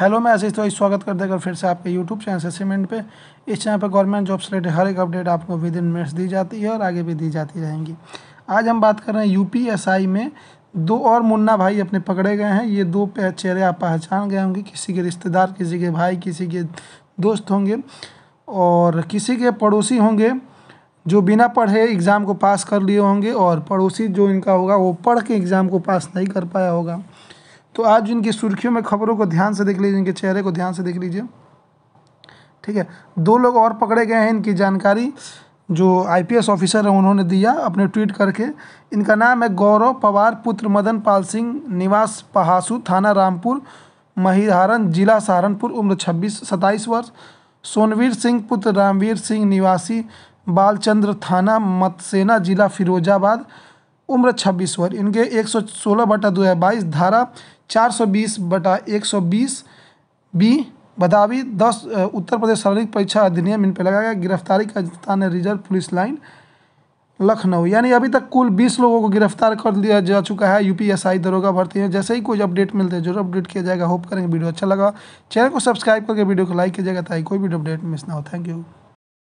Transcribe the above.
hello मैं आशीष तो स्वागत कर देगा फिर से आपके यूट्यूब चैनल से सीमेंट पे इस चैनल पर गवर्नमेंट जॉब से रिलेटेड हर एक अपडेट आपको विद इन मिनट्स दी जाती है और आगे भी दी जाती रहेंगी आज हम बात कर रहे हैं यूपीएसआई में दो और मुन्ना भाई अपने पकड़े गए हैं ये दो चेहरे आप पहचान गए होंगे किसी के रिश्तेदार किसी के भाई किसी के दोस्त होंगे और किसी के पड़ोसी होंगे जो बिना पढ़े एग्ज़ाम को पास कर लिए होंगे और पड़ोसी जो इनका होगा वो पढ़ के एग्ज़ाम को पास नहीं कर पाया होगा तो आज जिनकी सुर्खियों में खबरों को ध्यान से देख लीजिए इनके चेहरे को ध्यान से देख लीजिए ठीक है दो लोग और पकड़े गए हैं इनकी जानकारी जो आईपीएस ऑफिसर हैं उन्होंने दिया अपने ट्वीट करके इनका नाम है गौरव पवार पुत्र मदन पाल सिंह निवास पहासू थाना रामपुर महिधारण जिला सहारनपुर उम्र छब्बीस सताईस वर्ष सोनवीर सिंह पुत्र रामवीर सिंह निवासी बालचंद्र थाना मतसेना जिला फिरोजाबाद उम्र छब्बीस वर्ष इनके एक सौ सोलह बटा दो है बाईस धारा चार सौ बीस बटा एक सौ बीस बी बदावी दस उत्तर प्रदेश शारीरिक परीक्षा अधिनियम इन पर लगाया गया गिरफ्तारी का स्थानीय रिजर्व पुलिस लाइन लखनऊ यानी अभी तक कुल बीस लोगों को गिरफ्तार कर लिया जा चुका है यूपीएसआई दरोगा भर्ती है जैसे ही कोई अपडेट मिलते हैं जरूर अपडेट किया जाएगा होप करेंगे वीडियो अच्छा लगा चैनल को सब्सक्राइब करके वीडियो को लाइक किया जाएगा ताकि कोई भी अपडेट मिस ना हो थैंक यू